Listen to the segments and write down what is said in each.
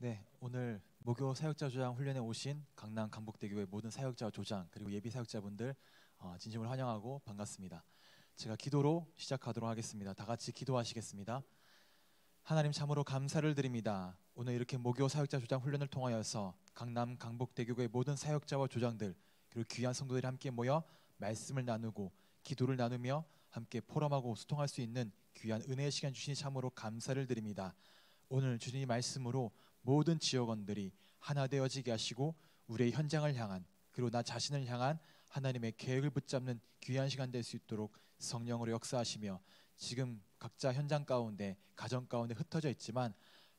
네, 오늘 목요 사역자 조장 훈련에 오신 강남 강북대교의 모든 사역자 조장 그리고 예비 사역자분들 어, 진심으로 환영하고 반갑습니다. 제가 기도로 시작하도록 하겠습니다. 다 같이 기도하시겠습니다. 하나님 참으로 감사를 드립니다. 오늘 이렇게 목요 사역자 조장 훈련을 통하여서 강남 강북대교의 모든 사역자와 조장들 그리고 귀한 성도들이 함께 모여 말씀을 나누고 기도를 나누며 함께 포럼하고 소통할 수 있는 귀한 은혜의 시간 주신 참으로 감사를 드립니다. 오늘 주님 말씀으로 모든 지역원들이 하나 되어지게 하시고 우리의 현장을 향한 그리고 나 자신을 향한 하나님의 계획을 붙잡는 귀한 시간 될 수 있도록 성령으로 역사하시며 지금 각자 현장 가운데 가정 가운데 흩어져 있지만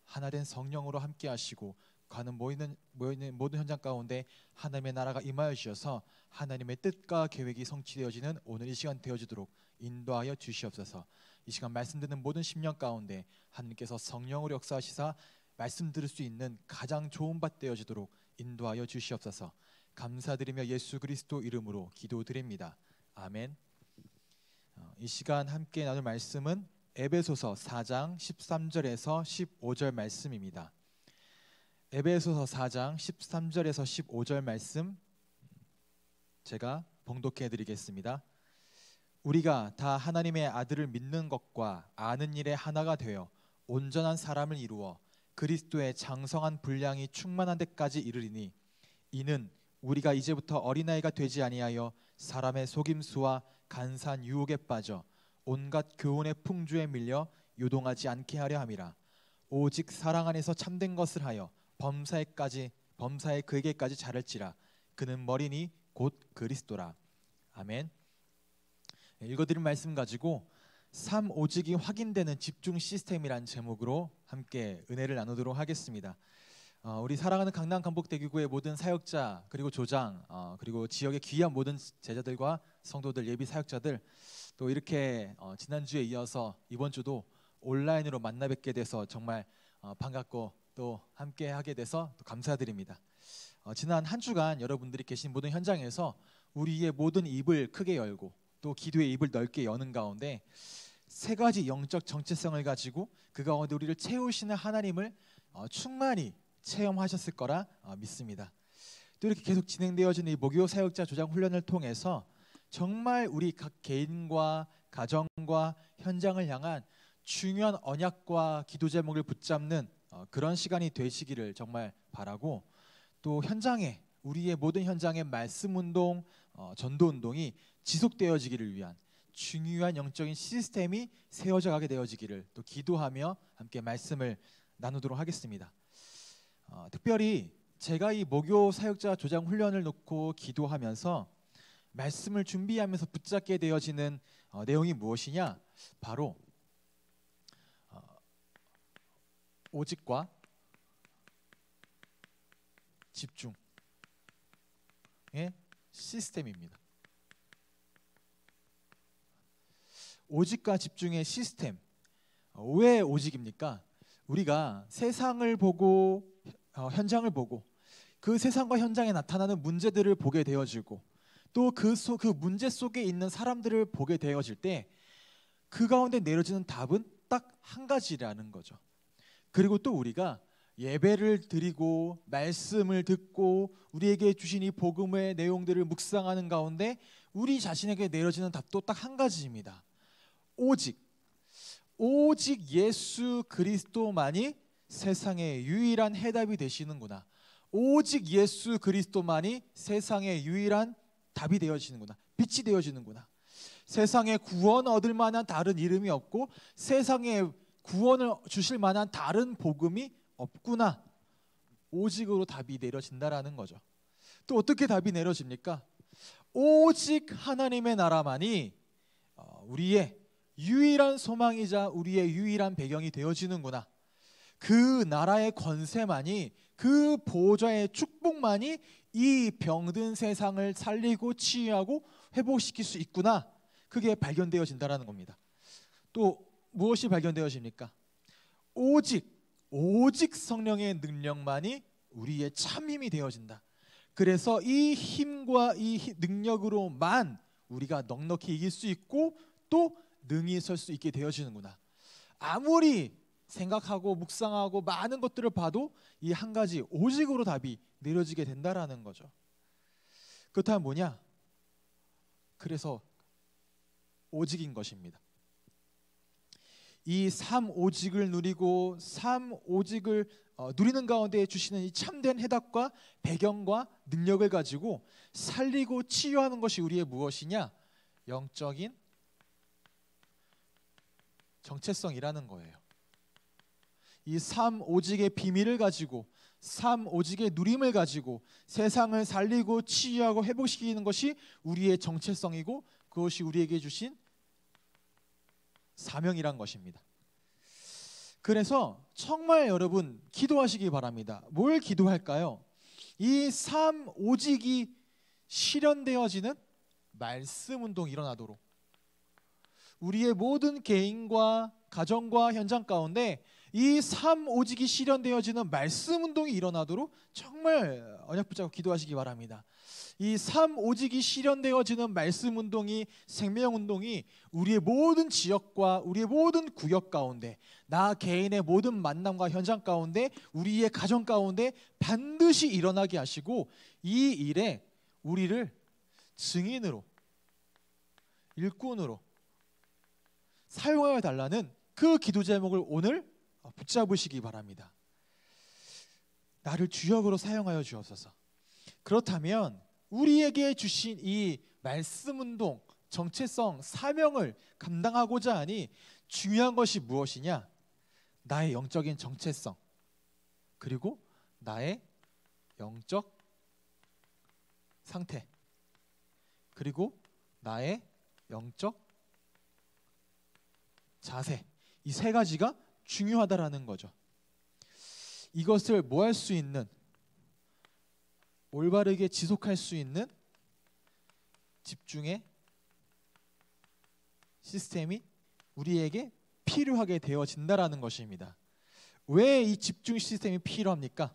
하나된 성령으로 함께 하시고 가는 모이는 모이는 모든 현장 가운데 하나님의 나라가 임하여 주셔서 하나님의 뜻과 계획이 성취되어지는 오늘 이 시간 되어지도록 인도하여 주시옵소서. 이 시간 말씀 듣는 모든 심령 가운데 하나님께서 성령으로 역사하시사 말씀 들을 수 있는 가장 좋은 밭 되어지도록 인도하여 주시옵소서. 감사드리며 예수 그리스도 이름으로 기도드립니다. 아멘. 어, 이 시간 함께 나눌 말씀은 에베소서 4장 13절에서 15절 말씀입니다. 에베소서 4장 13절에서 15절 말씀 제가 봉독해 드리겠습니다. 우리가 다 하나님의 아들을 믿는 것과 아는 일에 하나가 되어 온전한 사람을 이루어 그리스도의 장성한 분량이 충만한 데까지 이르리니 이는 우리가 이제부터 어린아이가 되지 아니하여 사람의 속임수와 간산 유혹에 빠져 온갖 교훈의 풍주에 밀려 요동하지 않게 하려 함이라 오직 사랑 안에서 참된 것을 하여 범사에까지 범사에 그에게까지 자를지라 그는 머리니 곧 그리스도라 아멘 읽어드린 말씀 가지고 삶 오직이 확인되는 집중 시스템이란 제목으로 함께 은혜를 나누도록 하겠습니다. 어, 우리 사랑하는 강남 강북대교구의 모든 사역자 그리고 조장 어, 그리고 지역의 귀한 모든 제자들과 성도들 예비 사역자들 또 이렇게 어, 지난 주에 이어서 이번 주도 온라인으로 만나 뵙게 돼서 정말 어, 반갑고 또 함께 하게 돼서 감사드립니다. 어, 지난 한 주간 여러분들이 계신 모든 현장에서 우리의 모든 입을 크게 열고 또 기도의 입을 넓게 여는 가운데 세 가지 영적 정체성을 가지고 그 가운데 우리를 채우시는 하나님을 어, 충만히 체험하셨을 거라 어, 믿습니다. 또 이렇게 계속 진행되어지는 이 목요 사역자 조장 훈련을 통해서 정말 우리 각 개인과 가정과 현장을 향한 중요한 언약과 기도 제목을 붙잡는 어, 그런 시간이 되시기를 정말 바라고 또 현장에 우리의 모든 현장의 말씀 운동, 전도 운동이 지속되어지기를 위한 중요한 영적인 시스템이 세워져 가게 되어지기를 또 기도하며 함께 말씀을 나누도록 하겠습니다. 어, 특별히 제가 이 목요 사역자 조장 훈련을 놓고 기도하면서 말씀을 준비하면서 붙잡게 되어지는 어, 내용이 무엇이냐? 바로 어, 오직과 집중의 시스템입니다. 오직과 집중의 시스템. 어, 왜 오직입니까? 우리가 세상을 보고 어, 현장을 보고 그 세상과 현장에 나타나는 문제들을 보게 되어지고 또그 그 문제 속에 있는 사람들을 보게 되어질 때 그 가운데 내려지는 답은 딱 한 가지라는 거죠. 그리고 또 우리가 예배를 드리고 말씀을 듣고 우리에게 주신 이 복음의 내용들을 묵상하는 가운데 우리 자신에게 내려지는 답도 딱 한 가지입니다. 오직 오직 예수 그리스도만이 세상의 유일한 해답이 되시는구나. 오직 예수 그리스도만이 세상의 유일한 답이 되어지는구나. 빛이 되어지는구나. 세상에 구원 얻을 만한 다른 이름이 없고 세상에 구원을 주실 만한 다른 복음이 없구나. 오직으로 답이 내려진다라는 거죠. 또 어떻게 답이 내려집니까? 오직 하나님의 나라만이 어, 우리의 유일한 소망이자 우리의 유일한 배경이 되어지는구나. 그 나라의 권세만이 그 보좌의 축복만이 이 병든 세상을 살리고 치유하고 회복시킬 수 있구나. 그게 발견되어진다라는 겁니다. 또 무엇이 발견되어집니까? 오직 오직 성령의 능력만이 우리의 참 힘이 되어진다. 그래서 이 힘과 이 능력으로만 우리가 넉넉히 이길 수 있고 또 능히 설수 있게 되어지는구나. 아무리 생각하고 묵상하고 많은 것들을 봐도 이 한 가지 오직으로 답이 내려지게 된다라는 거죠. 그렇다면 뭐냐? 그래서 오직인 것입니다. 이 삼오직을 누리고 삼오직을 어, 누리는 가운데 주시는 이 참된 해답과 배경과 능력을 가지고 살리고 치유하는 것이 우리의 무엇이냐? 영적인 정체성이라는 거예요. 이 삶 오직의 비밀을 가지고 삶 오직의 누림을 가지고 세상을 살리고 치유하고 회복시키는 것이 우리의 정체성이고 그것이 우리에게 주신 사명이란 것입니다. 그래서 정말 여러분 기도하시기 바랍니다. 뭘 기도할까요? 이 삶 오직이 실현되어지는 말씀 운동 일어나도록 우리의 모든 개인과 가정과 현장 가운데 이 삶 오직이 실현되어지는 말씀 운동이 일어나도록 정말 언약 붙잡고 기도하시기 바랍니다. 이삶 오직이 실현되어지는 말씀 운동이 생명 운동이 우리의 모든 지역과 우리의 모든 구역 가운데 나 개인의 모든 만남과 현장 가운데 우리의 가정 가운데 반드시 일어나게 하시고 이 일에 우리를 증인으로 일꾼으로 사용하여 달라는 그 기도 제목을 오늘 어, 붙잡으시기 바랍니다. 나를 주역으로 사용하여 주옵소서. 그렇다면 우리에게 주신 이 말씀 운동, 정체성, 사명을 감당하고자 하니 중요한 것이 무엇이냐? 나의 영적인 정체성, 그리고 나의 영적 상태, 그리고 나의 영적 자세 이 세 가지가 중요하다라는 거죠. 이것을 뭐 할 수 있는 올바르게 지속할 수 있는 집중의 시스템이 우리에게 필요하게 되어진다라는 것입니다. 왜 이 집중 시스템이 필요합니까?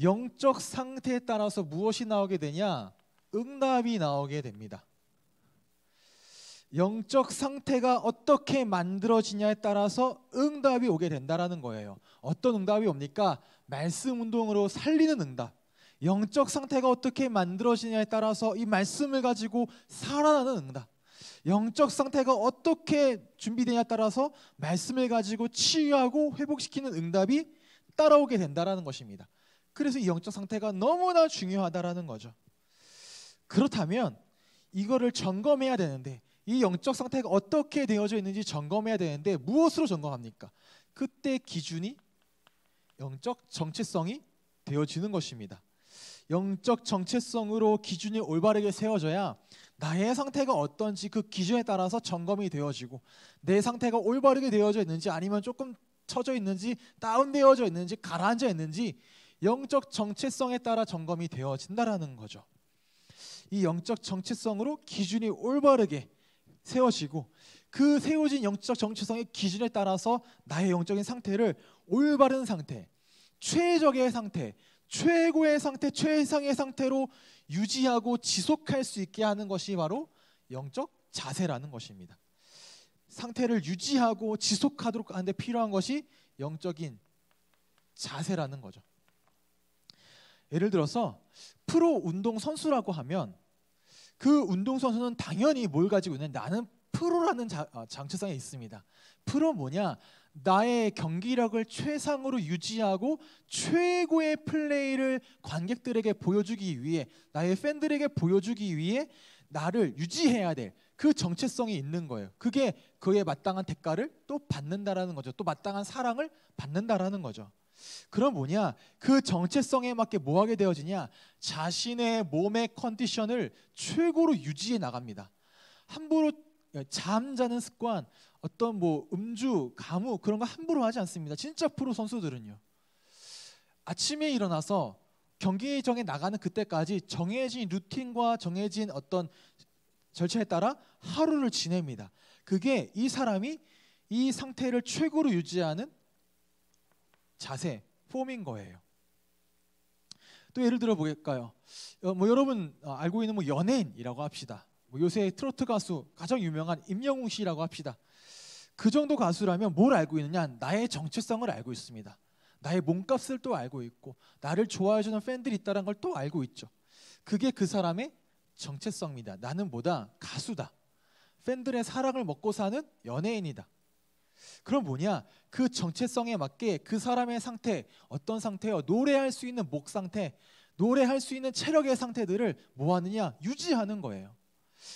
영적 상태에 따라서 무엇이 나오게 되냐? 응답이 나오게 됩니다. 영적 상태가 어떻게 만들어지냐에 따라서 응답이 오게 된다라는 거예요. 어떤 응답이 옵니까? 말씀 운동으로 살리는 응답. 영적 상태가 어떻게 만들어지냐에 따라서 이 말씀을 가지고 살아나는 응답. 영적 상태가 어떻게 준비되냐에 따라서 말씀을 가지고 치유하고 회복시키는 응답이 따라오게 된다라는 것입니다. 그래서 이 영적 상태가 너무나 중요하다라는 거죠. 그렇다면 이거를 점검해야 되는데 이 영적 상태가 어떻게 되어져 있는지 점검해야 되는데 무엇으로 점검합니까? 그때 기준이 영적 정체성이 되어지는 것입니다. 영적 정체성으로 기준이 올바르게 세워져야 나의 상태가 어떤지 그 기준에 따라서 점검이 되어지고 내 상태가 올바르게 되어져 있는지 아니면 조금 처져 있는지 다운되어져 있는지 가라앉아 있는지 영적 정체성에 따라 점검이 되어진다라는 거죠. 이 영적 정체성으로 기준이 올바르게 세워지고 그 세워진 영적 정체성의 기준에 따라서 나의 영적인 상태를 올바른 상태, 최적의 상태, 최고의 상태, 최상의 상태로 유지하고 지속할 수 있게 하는 것이 바로 영적 자세라는 것입니다. 상태를 유지하고 지속하도록 하는데 필요한 것이 영적인 자세라는 거죠. 예를 들어서 프로 운동 선수라고 하면 그 운동선수는 당연히 뭘 가지고 있는 나는 프로라는 자, 어, 장치상에 있습니다. 프로 뭐냐? 나의 경기력을 최상으로 유지하고 최고의 플레이를 관객들에게 보여주기 위해 나의 팬들에게 보여주기 위해 나를 유지해야 될 그 정체성이 있는 거예요. 그게 그에 마땅한 대가를 또 받는다라는 거죠. 또 마땅한 사랑을 받는다라는 거죠. 그럼 뭐냐? 그 정체성에 맞게 뭐 하게 되어지냐? 자신의 몸의 컨디션을 최고로 유지해 나갑니다. 함부로 잠자는 습관, 어떤 뭐 음주, 가무 그런 거 함부로 하지 않습니다. 진짜 프로 선수들은요. 아침에 일어나서 경기장에 나가는 그때까지 정해진 루틴과 정해진 어떤 절차에 따라 하루를 지냅니다. 그게 이 사람이 이 상태를 최고로 유지하는 자세, 폼인 거예요. 또 예를 들어 보까요뭐 어, 여러분 어, 알고 있는 뭐 연예인이라고 합시다. 뭐 요새 트로트 가수 가장 유명한 임영웅 씨라고 합시다. 그 정도 가수라면 뭘 알고 있느냐? 나의 정체성을 알고 있습니다. 나의 몸값을 또 알고 있고 나를 좋아해주는 팬들이 있다는 걸또 알고 있죠. 그게 그 사람의 정체성입니다. 나는 뭐다 가수다. 팬들의 사랑을 먹고 사는 연예인이다. 그럼 뭐냐? 그 정체성에 맞게 그 사람의 상태, 어떤 상태요? 노래할 수 있는 목 상태, 노래할 수 있는 체력의 상태들을 뭐 하느냐? 유지하는 거예요.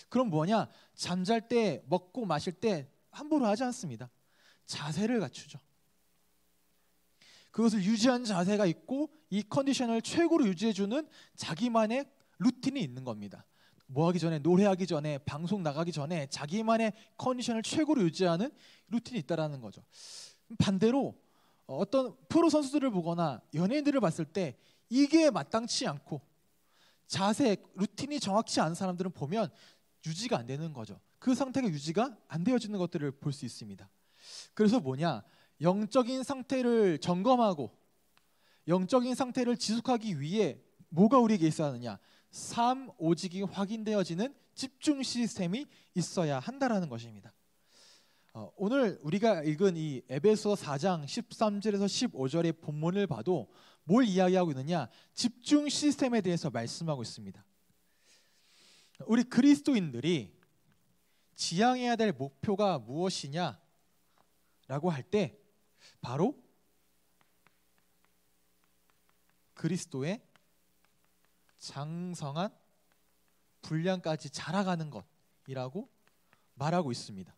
그럼 뭐냐? 잠잘 때, 먹고 마실 때 함부로 하지 않습니다. 자세를 갖추죠. 그것을 유지한 자세가 있고 이 컨디션을 최고로 유지해주는 자기만의 루틴이 있는 겁니다. 뭐 하기 전에 노래하기 전에 방송 나가기 전에 자기만의 컨디션을 최고로 유지하는 루틴이 있다라는 거죠. 반대로 어떤 프로 선수들을 보거나 연예인들을 봤을 때 이게 마땅치 않고 자세 루틴이 정확치 않은 사람들은 보면 유지가 안 되는 거죠. 그 상태가 유지가 안 되어지는 것들을 볼 수 있습니다. 그래서 뭐냐 영적인 상태를 점검하고 영적인 상태를 지속하기 위해 뭐가 우리에게 있어야 하느냐 삶 오직이 확인되어지는 집중 시스템이 있어야 한다라는 것입니다. 어, 오늘 우리가 읽은 이 에베소 4장 13절에서 15절의 본문을 봐도 뭘 이야기하고 있느냐? 집중 시스템에 대해서 말씀하고 있습니다. 우리 그리스도인들이 지향해야 될 목표가 무엇이냐? 라고 할 때 바로 그리스도의 장성한 분량까지 자라가는 것이라고 말하고 있습니다.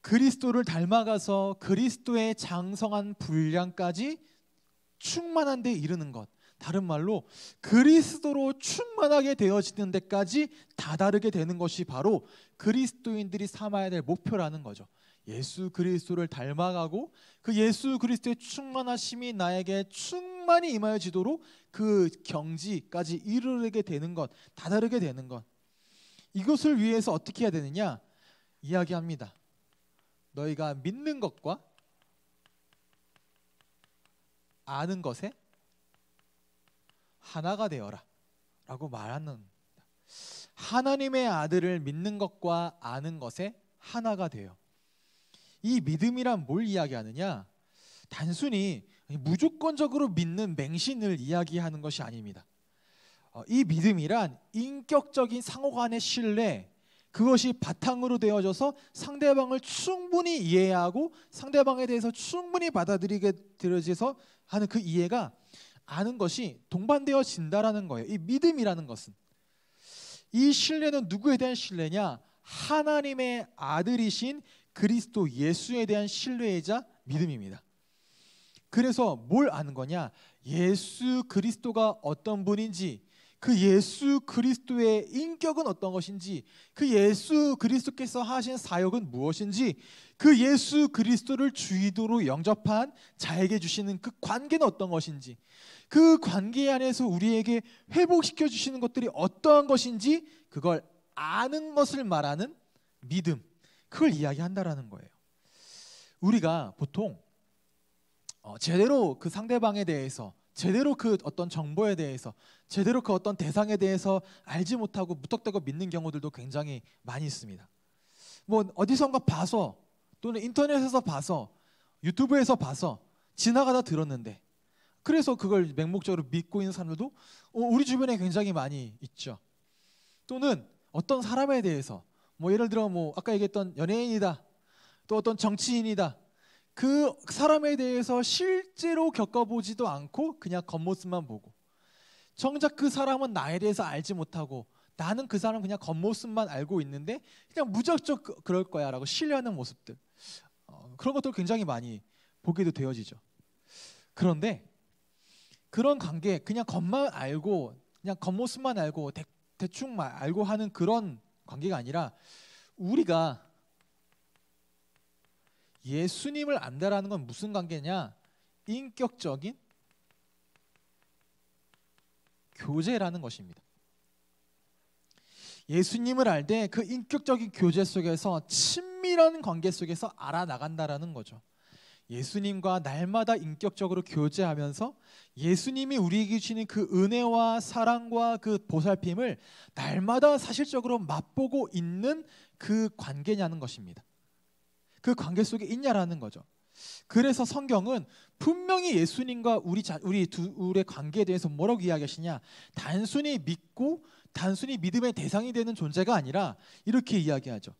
그리스도를 닮아가서 그리스도의 장성한 분량까지 충만한 데 이르는 것. 다른 말로 그리스도로 충만하게 되어지는 데까지 다다르게 되는 것이 바로 그리스도인들이 삼아야 될 목표라는 거죠. 예수 그리스도를 닮아가고 그 예수 그리스도의 충만하심이 나에게 충만히 임하여지도록 그 경지까지 이르게 되는 것, 다다르게 되는 것. 이것을 위해서 어떻게 해야 되느냐? 이야기합니다. 너희가 믿는 것과 아는 것에 하나가 되어라. 라고 말하는 하나님의 아들을 믿는 것과 아는 것에 하나가 되어 이 믿음이란 뭘 이야기하느냐? 단순히 무조건적으로 믿는 맹신을 이야기하는 것이 아닙니다. 어, 이 믿음이란 인격적인 상호 간의 신뢰, 그것이 바탕으로 되어져서 상대방을 충분히 이해하고 상대방에 대해서 충분히 받아들이게 되어져서 하는 그 이해가 아는 것이 동반되어진다라는 거예요. 이 믿음이라는 것은 이 신뢰는 누구에 대한 신뢰냐? 하나님의 아들이신 그리스도 예수에 대한 신뢰이자 믿음입니다. 그래서 뭘 아는 거냐? 예수 그리스도가 어떤 분인지, 그 예수 그리스도의 인격은 어떤 것인지, 그 예수 그리스도께서 하신 사역은 무엇인지, 그 예수 그리스도를 주의도로 영접한 자에게 주시는 그 관계는 어떤 것인지, 그 관계 안에서 우리에게 회복시켜 주시는 것들이 어떠한 것인지, 그걸 아는 것을 말하는 믿음. 그걸 이야기한다라는 거예요. 우리가 보통 어, 제대로 그 상대방에 대해서 제대로 그 어떤 정보에 대해서 제대로 그 어떤 대상에 대해서 알지 못하고 무턱대고 믿는 경우들도 굉장히 많이 있습니다. 뭐 어디선가 봐서 또는 인터넷에서 봐서 유튜브에서 봐서 지나가다 들었는데 그래서 그걸 맹목적으로 믿고 있는 사람들도 어, 우리 주변에 굉장히 많이 있죠. 또는 어떤 사람에 대해서 뭐 예를 들어 뭐 아까 얘기했던 연예인이다. 또 어떤 정치인이다. 그 사람에 대해서 실제로 겪어보지도 않고 그냥 겉모습만 보고 정작 그 사람은 나에 대해서 알지 못하고 나는 그 사람 그냥 겉모습만 알고 있는데 그냥 무작정 그, 그럴 거야라고 신뢰하는 모습들 어, 그런 것들 굉장히 많이 보게도 되어지죠. 그런데 그런 관계 그냥 겉만 알고 그냥 겉모습만 알고 대, 충 알고 하는 그런 관계가 아니라 우리가 예수님을 안다라는 건 무슨 관계냐? 인격적인 교제라는 것입니다. 예수님을 알때그 인격적인 교제 속에서 친밀한 관계 속에서 알아나간다라는 거죠. 예수님과 날마다 인격적으로 교제하면서 예수님이 우리에게 주시는 그 은혜와 사랑과 그 보살핌을 날마다 사실적으로 맛보고 있는 그 관계냐는 것입니다. 그 관계 속에 있냐라는 거죠. 그래서 성경은 분명히 예수님과 우리 자, 우리 둘의 관계에 대해서 뭐라고 이야기하시냐? 단순히 믿고 단순히 믿음의 대상이 되는 존재가 아니라 이렇게 이야기하죠.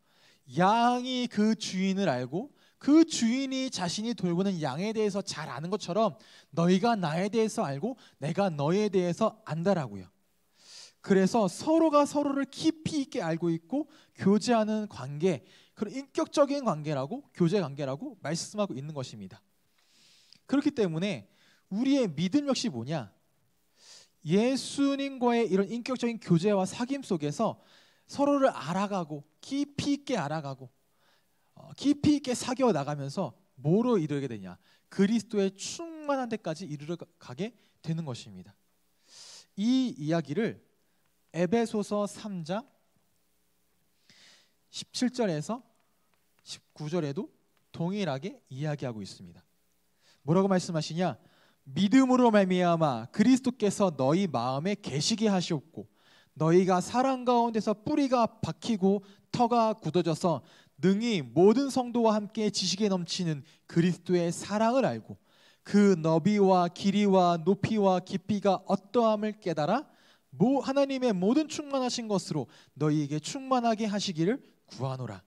양이 그 주인을 알고 그 주인이 자신이 돌보는 양에 대해서 잘 아는 것처럼 너희가 나에 대해서 알고 내가 너에 대해서 안다라고요. 그래서 서로가 서로를 깊이 있게 알고 있고 교제하는 관계, 그런 인격적인 관계라고 교제 관계라고 말씀하고 있는 것입니다. 그렇기 때문에 우리의 믿음 역시 뭐냐? 예수님과의 이런 인격적인 교제와 사귐 속에서 서로를 알아가고 깊이 있게 알아가고 어, 깊이 있게 사겨 나가면서 뭐로 이르게 되냐? 그리스도의 충만한 데까지 이르러 가게 되는 것입니다. 이 이야기를 에베소서 3장 17절에서 19절에도 동일하게 이야기하고 있습니다. 뭐라고 말씀하시냐? 믿음으로 말미암아 그리스도께서 너희 마음에 계시게 하시옵고 너희가 사랑 가운데서 뿌리가 박히고 터가 굳어져서 능히 모든 성도와 함께 지식에 넘치는 그리스도의 사랑을 알고 그 너비와 길이와 높이와 깊이가 어떠함을 깨달아 하나님의 모든 충만하신 것으로 너희에게 충만하게 하시기를 구하노라.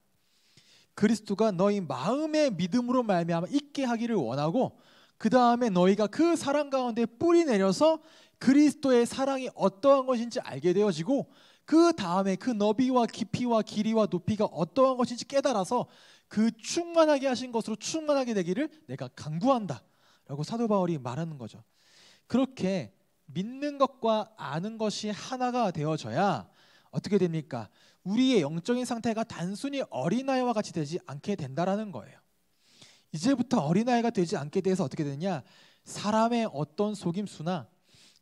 그리스도가 너희 마음의 믿음으로 말미암아 있게 하기를 원하고 그 다음에 너희가 그 사랑 가운데 뿌리 내려서 그리스도의 사랑이 어떠한 것인지 알게 되어지고 그 다음에 그 너비와 깊이와 길이와 높이가 어떠한 것인지 깨달아서 그 충만하게 하신 것으로 충만하게 되기를 내가 강구한다. 라고 사도 바울이 말하는 거죠. 그렇게 믿는 것과 아는 것이 하나가 되어져야 어떻게 됩니까? 우리의 영적인 상태가 단순히 어린아이와 같이 되지 않게 된다라는 거예요. 이제부터 어린아이가 되지 않게 돼서 어떻게 되느냐? 사람의 어떤 속임수나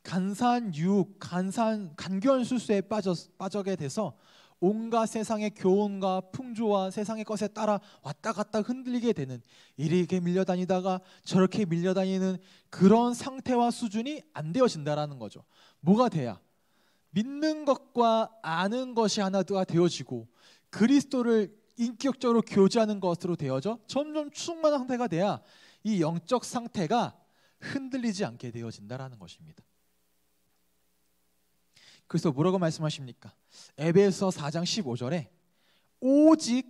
간사한 유혹, 간사한 간교한 술수에 빠져 빠져게 돼서 온갖 세상의 교훈과 풍조와 세상의 것에 따라 왔다 갔다 흔들리게 되는 이렇게 밀려다니다가 저렇게 밀려다니는 그런 상태와 수준이 안 되어진다라는 거죠. 뭐가 돼야 믿는 것과 아는 것이 하나가 되어지고 그리스도를 인격적으로 교제하는 것으로 되어져 점점 충만한 상태가 돼야 이 영적 상태가 흔들리지 않게 되어진다라는 것입니다. 그래서 뭐라고 말씀하십니까? 에베소 4장 15절에 오직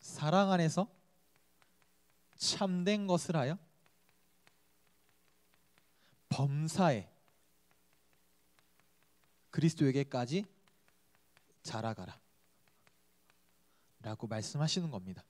사랑 안에서 참된 것을 하여 범사에 그리스도에게까지 자라가라 라고 말씀하시는 겁니다.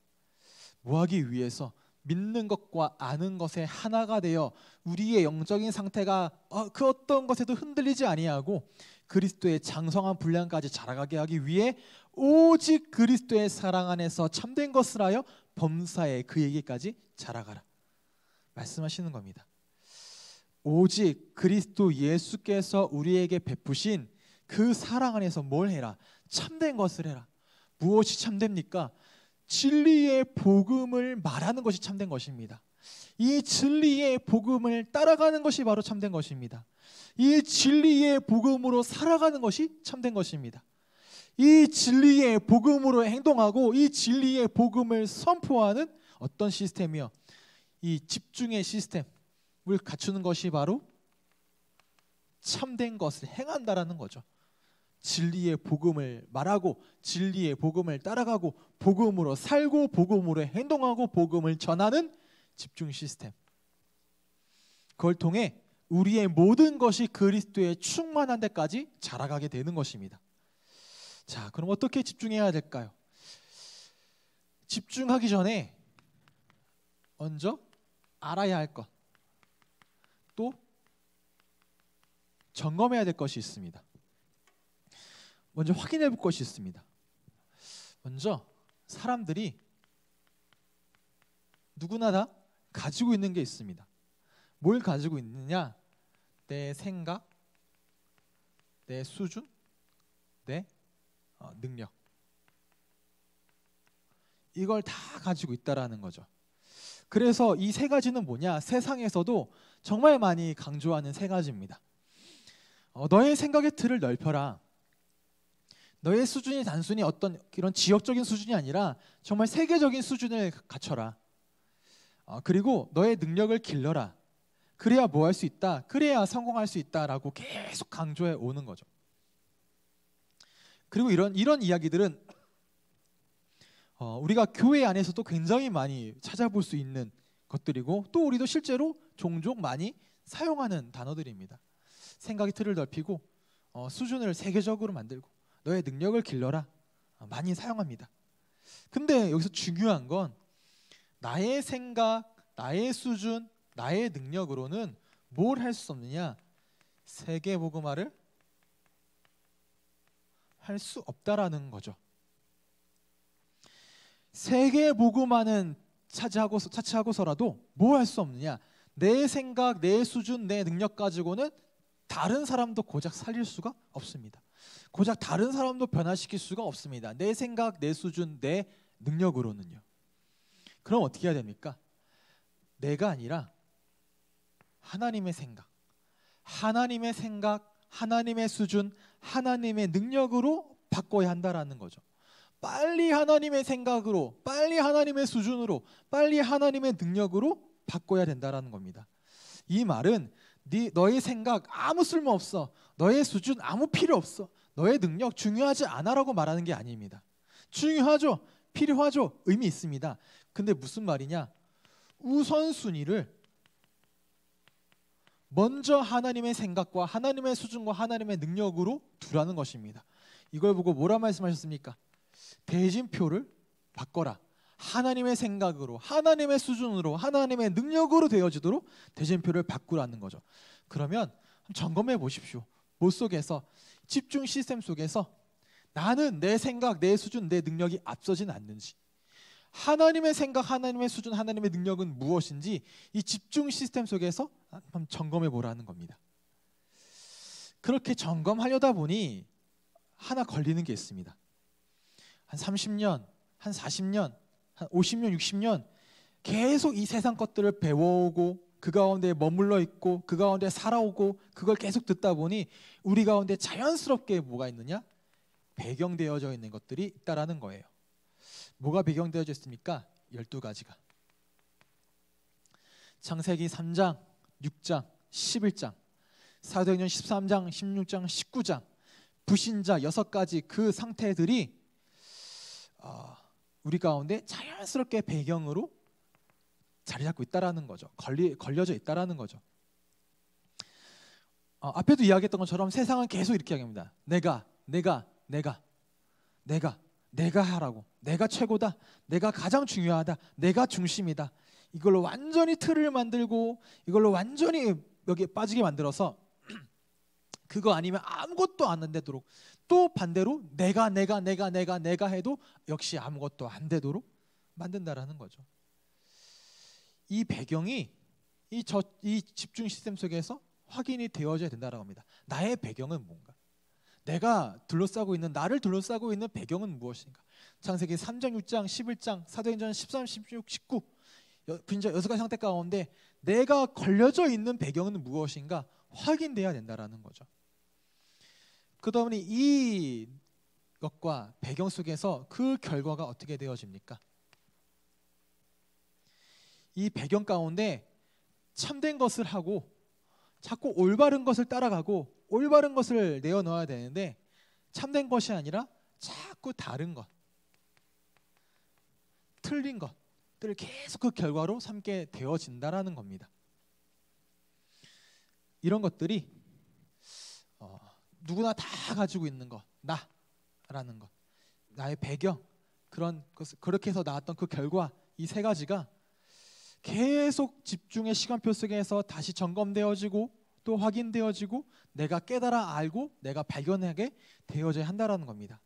뭐하기 위해서 믿는 것과 아는 것의 하나가 되어 우리의 영적인 상태가 어, 그 어떤 것에도 흔들리지 아니하고 그리스도의 장성한 분량까지 자라가게 하기 위해 오직 그리스도의 사랑 안에서 참된 것을 하여 범사에 그에게까지 자라가라 말씀하시는 겁니다. 오직 그리스도 예수께서 우리에게 베푸신 그 사랑 안에서 뭘 해라 참된 것을 해라 무엇이 참됩니까? 진리의 복음을 말하는 것이 참된 것입니다. 이 진리의 복음을 따라가는 것이 바로 참된 것입니다. 이 진리의 복음으로 살아가는 것이 참된 것입니다. 이 진리의 복음으로 행동하고 이 진리의 복음을 선포하는 어떤 시스템이요? 이 집중의 시스템을 갖추는 것이 바로 참된 것을 행한다라는 거죠. 진리의 복음을 말하고 진리의 복음을 따라가고 복음으로 살고 복음으로 행동하고 복음을 전하는 집중 시스템. 그걸 통해 우리의 모든 것이 그리스도에 충만한 데까지 자라가게 되는 것입니다. 자, 그럼 어떻게 집중해야 될까요? 집중하기 전에 먼저 알아야 할 것, 또 점검해야 될 것이 있습니다. 먼저 확인해 볼 것이 있습니다. 먼저 사람들이 누구나 다 가지고 있는 게 있습니다. 뭘 가지고 있느냐? 내 생각, 내 수준, 내 어, 능력. 이걸 다 가지고 있다라는 거죠. 그래서 이 세 가지는 뭐냐? 세상에서도 정말 많이 강조하는 세 가지입니다. 어, 너의 생각의 틀을 넓혀라. 너의 수준이 단순히 어떤 이런 지역적인 수준이 아니라 정말 세계적인 수준을 갖춰라. 어, 그리고 너의 능력을 길러라. 그래야 뭐 할 수 있다. 그래야 성공할 수 있다라고 계속 강조해 오는 거죠. 그리고 이런 이런 이야기들은 어, 우리가 교회 안에서도 굉장히 많이 찾아볼 수 있는 것들이고 또 우리도 실제로 종종 많이 사용하는 단어들입니다. 생각의 틀을 넓히고 어, 수준을 세계적으로 만들고 너의 능력을 길러라 어, 많이 사용합니다. 근데 여기서 중요한 건 나의 생각, 나의 수준, 나의 능력으로는 뭘 할 수 없느냐? 세계 복음화를 할 수 없다라는 거죠. 세계 복음화는 차지하고 차치하고서라도 뭐 할 수 없느냐? 내 생각, 내 수준, 내 능력 가지고는 다른 사람도 고작 살릴 수가 없습니다. 고작 다른 사람도 변화시킬 수가 없습니다. 내 생각, 내 수준, 내 능력으로는요. 그럼 어떻게 해야 됩니까? 내가 아니라 하나님의 생각, 하나님의 생각, 하나님의 수준, 하나님의 능력으로 바꿔야 한다라는 거죠. 빨리 하나님의 생각으로, 빨리 하나님의 수준으로, 빨리 하나님의 능력으로 바꿔야 된다라는 겁니다. 이 말은 네 너의 생각 아무 쓸모 없어. 너의 수준 아무 필요 없어. 너의 능력 중요하지 않아라고 말하는 게 아닙니다. 중요하죠. 필요하죠. 의미 있습니다. 근데 무슨 말이냐? 우선순위를 먼저 하나님의 생각과 하나님의 수준과 하나님의 능력으로 두라는 것입니다. 이걸 보고 뭐라 말씀하셨습니까? 대진표를 바꿔라. 하나님의 생각으로, 하나님의 수준으로, 하나님의 능력으로 되어지도록 대진표를 바꾸라는 거죠. 그러면 점검해 보십시오. 못 속에서 집중 시스템 속에서 나는 내 생각, 내 수준, 내 능력이 앞서진 않는지 하나님의 생각, 하나님의 수준, 하나님의 능력은 무엇인지 이 집중 시스템 속에서 한번 점검해 보라는 겁니다. 그렇게 점검하려다 보니 하나 걸리는 게 있습니다. 한 30년, 한 40년, 한 50년, 60년 계속 이 세상 것들을 배워오고 그 가운데 머물러 있고 그 가운데 살아오고 그걸 계속 듣다 보니 우리 가운데 자연스럽게 뭐가 있느냐? 배경되어져 있는 것들이 있다라는 거예요. 뭐가 배경되어져 있습니까? 12가지가. 창세기 3장, 6장, 11장, 사도행전 13장, 16장, 19장, 부신자 6가지 그 상태들이 어, 우리 가운데 자연스럽게 배경으로 자리 잡고 있다라는 거죠. 걸리, 걸려져 있다라는 거죠. 어, 앞에도 이야기했던 것처럼 세상은 계속 이렇게 이야기합니다. 내가, 내가, 내가, 내가, 내가 하라고. 내가 최고다. 내가 가장 중요하다. 내가 중심이다. 이걸로 완전히 틀을 만들고 이걸로 완전히 여기에 빠지게 만들어서 그거 아니면 아무것도 안 되도록 또 반대로 내가 내가 내가 내가 내가 해도 역시 아무것도 안 되도록 만든다라는 거죠. 이 배경이 이, 저, 이 집중 시스템 속에서 확인이 되어져야 된다라고 합니다. 나의 배경은 뭔가? 내가 둘러싸고 있는 나를 둘러싸고 있는 배경은 무엇인가? 창세기 3장, 6장, 11장, 사도행전 13, 16, 19 분자 여섯 가지 상태 가운데 내가 걸려져 있는 배경은 무엇인가 확인돼야 된다라는 거죠. 그다음에 이 것과 배경 속에서 그 결과가 어떻게 되어집니까? 이 배경 가운데 참된 것을 하고 자꾸 올바른 것을 따라가고 올바른 것을 내어놓아야 되는데 참된 것이 아니라 자꾸 다른 것, 틀린 것들을 계속 그 결과로 삼게 되어진다라는 겁니다. 이런 것들이 어, 누구나 다 가지고 있는 것, 나라는 것, 나의 배경 그런 그렇게 해서 나왔던 그 결과 이 세 가지가 계속 집중의 시간표 속에서 다시 점검되어지고 또 확인되어지고 내가 깨달아 알고 내가 발견하게 되어져야 한다라는 겁니다.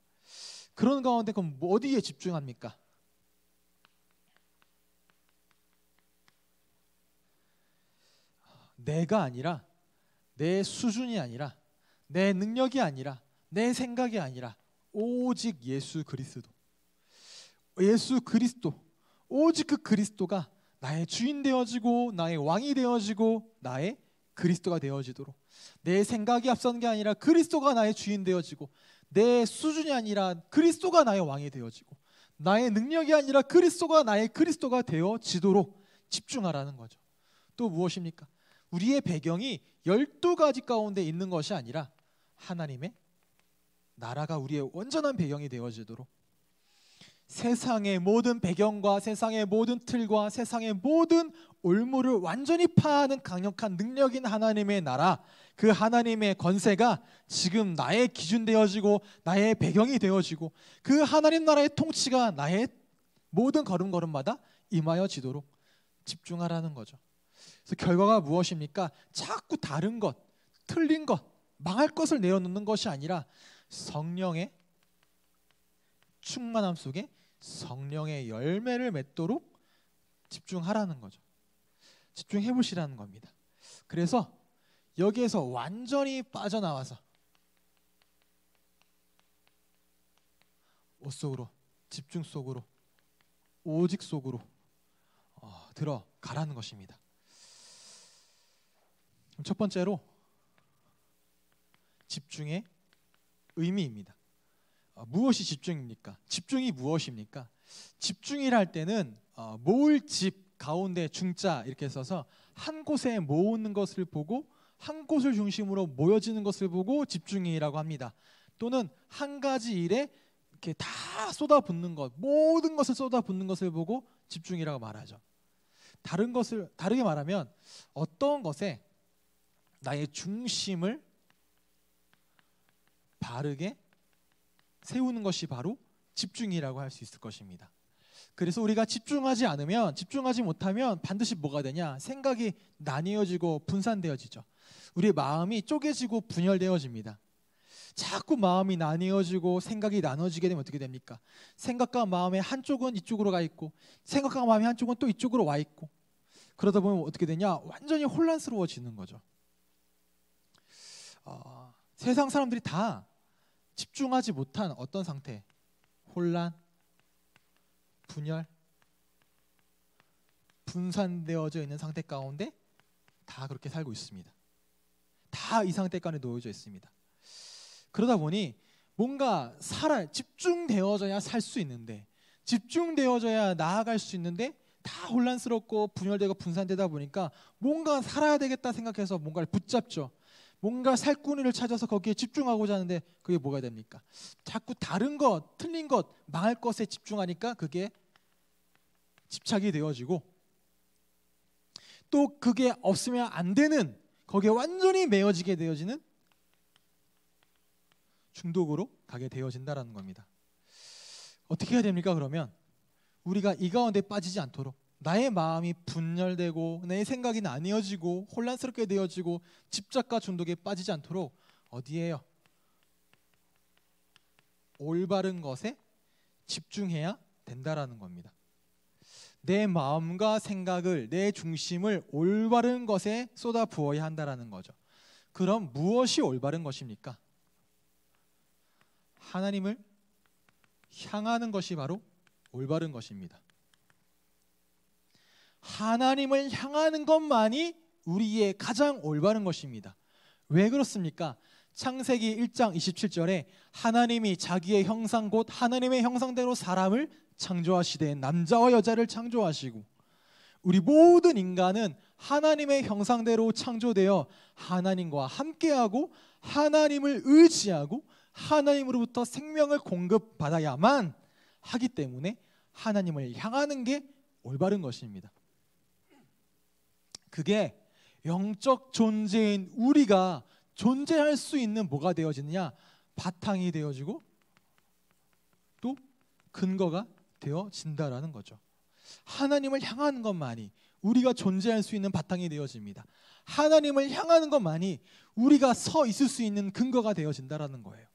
그런 가운데 그럼 어디에 집중합니까? 내가 아니라 내 수준이 아니라 내 능력이 아니라 내 생각이 아니라 오직 예수 그리스도 예수 그리스도 오직 그 그리스도가 나의 주인 되어지고 나의 왕이 되어지고 나의 그리스도가 되어지도록 내 생각이 앞선 게 아니라 그리스도가 나의 주인 되어지고 내 수준이 아니라 그리스도가 나의 왕이 되어지고 나의 능력이 아니라 그리스도가 나의 그리스도가 되어지도록 집중하라는 거죠. 또 무엇입니까? 우리의 배경이 열두 가지 가운데 있는 것이 아니라 하나님의 나라가 우리의 온전한 배경이 되어지도록 세상의 모든 배경과 세상의 모든 틀과 세상의 모든 올무를 완전히 파하는 강력한 능력인 하나님의 나라, 그 하나님의 권세가 지금 나의 기준 되어지고 나의 배경이 되어지고 그 하나님 나라의 통치가 나의 모든 걸음걸음마다 임하여지도록 집중하라는 거죠. 그래서 결과가 무엇입니까? 자꾸 다른 것, 틀린 것, 망할 것을 내려놓는 것이 아니라 성령의 충만함 속에 성령의 열매를 맺도록 집중하라는 거죠. 집중해 보시라는 겁니다. 그래서 여기에서 완전히 빠져나와서 옷 속으로 집중 속으로 오직 속으로 어, 들어가라는 것입니다. 첫 번째로 집중의 의미입니다. 어, 무엇이 집중입니까? 집중이 무엇입니까? 집중이랄 때는 어, 모을 집 가운데 중자 이렇게 써서 한 곳에 모으는 것을 보고 한 곳을 중심으로 모여지는 것을 보고 집중이라고 합니다. 또는 한 가지 일에 이렇게 다 쏟아붓는 것, 모든 것을 쏟아붓는 것을 보고 집중이라고 말하죠. 다른 것을 다르게 말하면 어떤 것에 나의 중심을 바르게 세우는 것이 바로 집중이라고 할 수 있을 것입니다. 그래서 우리가 집중하지 않으면 집중하지 못하면 반드시 뭐가 되냐? 생각이 나뉘어지고 분산되어지죠. 우리의 마음이 쪼개지고 분열되어집니다. 자꾸 마음이 나뉘어지고 생각이 나눠지게 되면 어떻게 됩니까? 생각과 마음의 한쪽은 이쪽으로 가 있고 생각과 마음의 한쪽은 또 이쪽으로 와 있고 그러다 보면 어떻게 되냐? 완전히 혼란스러워지는 거죠. 어, 세상 사람들이 다 집중하지 못한 어떤 상태, 혼란, 분열, 분산되어져 있는 상태 가운데 다 그렇게 살고 있습니다. 다 이 상태 가운데 놓여져 있습니다. 그러다 보니 뭔가 살아 집중되어져야 살 수 있는데 집중되어져야 나아갈 수 있는데 다 혼란스럽고 분열되고 분산되다 보니까 뭔가 살아야 되겠다 생각해서 뭔가를 붙잡죠. 뭔가 살꾼니를 찾아서 거기에 집중하고자 하는데 그게 뭐가 됩니까? 자꾸 다른 것, 틀린 것, 망할 것에 집중하니까 그게 집착이 되어지고 또 그게 없으면 안 되는 거기에 완전히 매어지게 되어지는 중독으로 가게 되어진다라는 겁니다. 어떻게 해야 됩니까? 그러면 우리가 이 가운데 빠지지 않도록 나의 마음이 분열되고 내 생각이 나뉘어지고 혼란스럽게 되어지고 집착과 중독에 빠지지 않도록 어디에요? 올바른 것에 집중해야 된다라는 겁니다. 내 마음과 생각을 내 중심을 올바른 것에 쏟아 부어야 한다라는 거죠. 그럼 무엇이 올바른 것입니까? 하나님을 향하는 것이 바로 올바른 것입니다. 하나님을 향하는 것만이 우리의 가장 올바른 것입니다. 왜 그렇습니까? 창세기 1장 27절에 하나님이 자기의 형상 곧 하나님의 형상대로 사람을 창조하시되 남자와 여자를 창조하시고 우리 모든 인간은 하나님의 형상대로 창조되어 하나님과 함께하고 하나님을 의지하고 하나님으로부터 생명을 공급받아야만 하기 때문에 하나님을 향하는 게 올바른 것입니다. 그게 영적 존재인 우리가 존재할 수 있는 뭐가 되어지느냐? 바탕이 되어지고 또 근거가 되어진다라는 거죠. 하나님을 향하는 것만이 우리가 존재할 수 있는 바탕이 되어집니다. 하나님을 향하는 것만이 우리가 서 있을 수 있는 근거가 되어진다라는 거예요.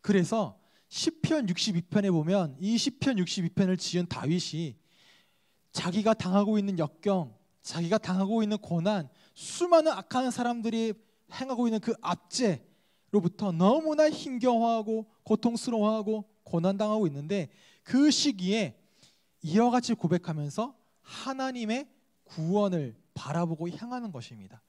그래서 시편 62편에 보면 이 시편 62편을 지은 다윗이 자기가 당하고 있는 역경, 자기가 당하고 있는 고난, 수많은 악한 사람들이 행하고 있는 그 압제로부터 너무나 힘겨워하고 고통스러워하고 고난당하고 있는데 그 시기에 이와 같이 고백하면서 하나님의 구원을 바라보고 향하는 것입니다.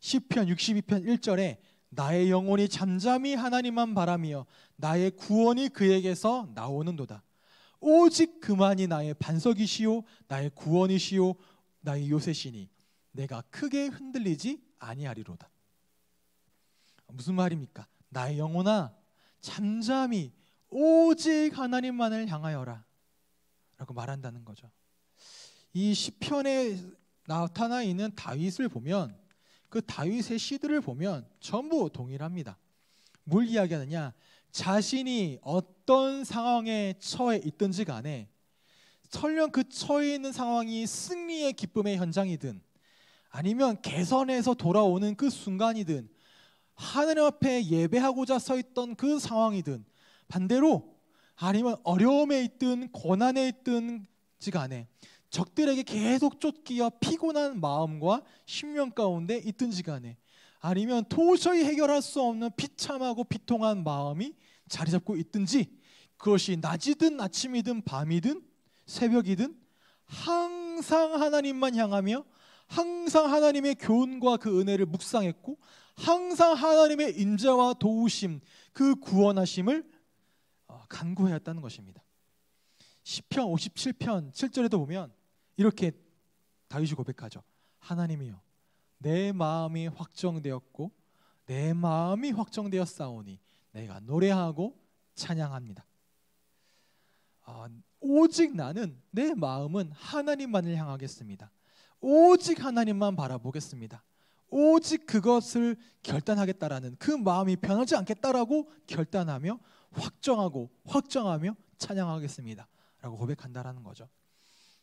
시편 62편 1절에 나의 영혼이 잠잠히 하나님만 바라며 나의 구원이 그에게서 나오는도다. 오직 그만이 나의 반석이시요 나의 구원이시요 나의 요새시니 내가 크게 흔들리지 아니하리로다. 무슨 말입니까? 나의 영혼아 잠잠히 오직 하나님만을 향하여라 라고 말한다는 거죠. 이 시편에 나타나 있는 다윗을 보면 그 다윗의 시들을 보면 전부 동일합니다. 뭘 이야기하느냐? 자신이 어떤 상황에 처해 있든지 간에 설령 그 처해 있는 상황이 승리의 기쁨의 현장이든 아니면 개선해서 돌아오는 그 순간이든 하늘 앞에 예배하고자 서 있던 그 상황이든 반대로 아니면 어려움에 있든 고난에 있든 지간에 적들에게 계속 쫓기어 피곤한 마음과 심령 가운데 있든 지간에 아니면 도저히 해결할 수 없는 비참하고 비통한 마음이 자리 잡고 있든지 그것이 낮이든 아침이든 밤이든 새벽이든 항상 하나님만 향하며 항상 하나님의 교훈과 그 은혜를 묵상했고 항상 하나님의 인자와 도우심 그 구원하심을 어, 간구하였다는 것입니다. 1 0편 57편 7절에도 보면 이렇게 다윗이 고백하죠. 하나님이여 내 마음이 확정되었고 내 마음이 확정되었사오니 내가 노래하고 찬양합니다. 어, 오직 나는 내 마음은 하나님만을 향하겠습니다. 오직 하나님만 바라보겠습니다. 오직 그것을 결단하겠다라는 그 마음이 변하지 않겠다라고 결단하며 확정하고 확정하며 찬양하겠습니다라고 고백한다라는 거죠.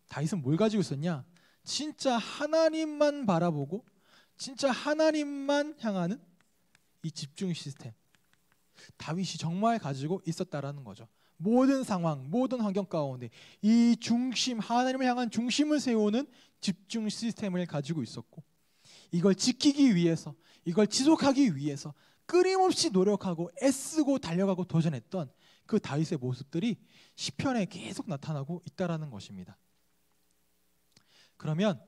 다윗은 뭘 가지고 있었냐? 진짜 하나님만 바라보고 진짜 하나님만 향하는 이 집중 시스템. 다윗이 정말 가지고 있었다라는 거죠. 모든 상황, 모든 환경 가운데 이 중심, 하나님을 향한 중심을 세우는 집중 시스템을 가지고 있었고 이걸 지키기 위해서, 이걸 지속하기 위해서 끊임없이 노력하고 애쓰고 달려가고 도전했던 그 다윗의 모습들이 시편에 계속 나타나고 있다라는 것입니다. 그러면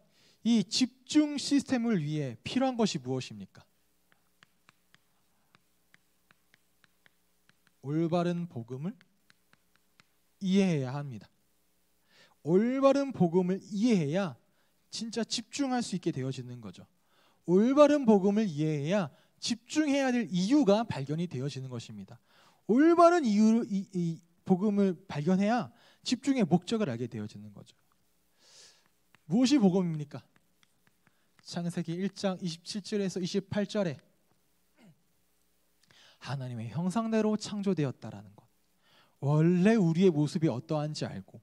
이 집중 시스템을 위해 필요한 것이 무엇입니까? 올바른 복음을 이해해야 합니다. 올바른 복음을 이해해야 진짜 집중할 수 있게 되어지는 거죠. 올바른 복음을 이해해야 집중해야 될 이유가 발견이 되어지는 것입니다. 올바른 이유 이, 이 복음을 발견해야 집중의 목적을 알게 되어지는 거죠. 무엇이 복음입니까? 창세기 1장 27절에서 28절에 하나님의 형상대로 창조되었다라는 것. 원래 우리의 모습이 어떠한지 알고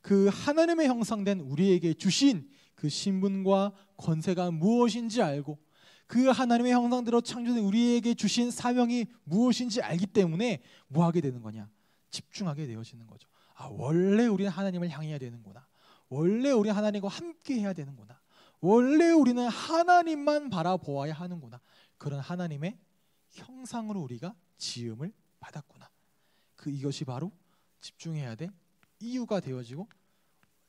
그 하나님의 형상된 우리에게 주신 그 신분과 권세가 무엇인지 알고 그 하나님의 형상대로 창조된 우리에게 주신 사명이 무엇인지 알기 때문에 뭐 하게 되는 거냐? 집중하게 되어지는 거죠. 아, 원래 우리는 하나님을 향해야 되는구나. 원래 우리 하나님과 함께 해야 되는구나. 원래 우리는 하나님만 바라보아야 하는구나. 그런 하나님의 형상으로 우리가 지음을 받았구나. 그 이것이 바로 집중해야 돼 이유가 되어지고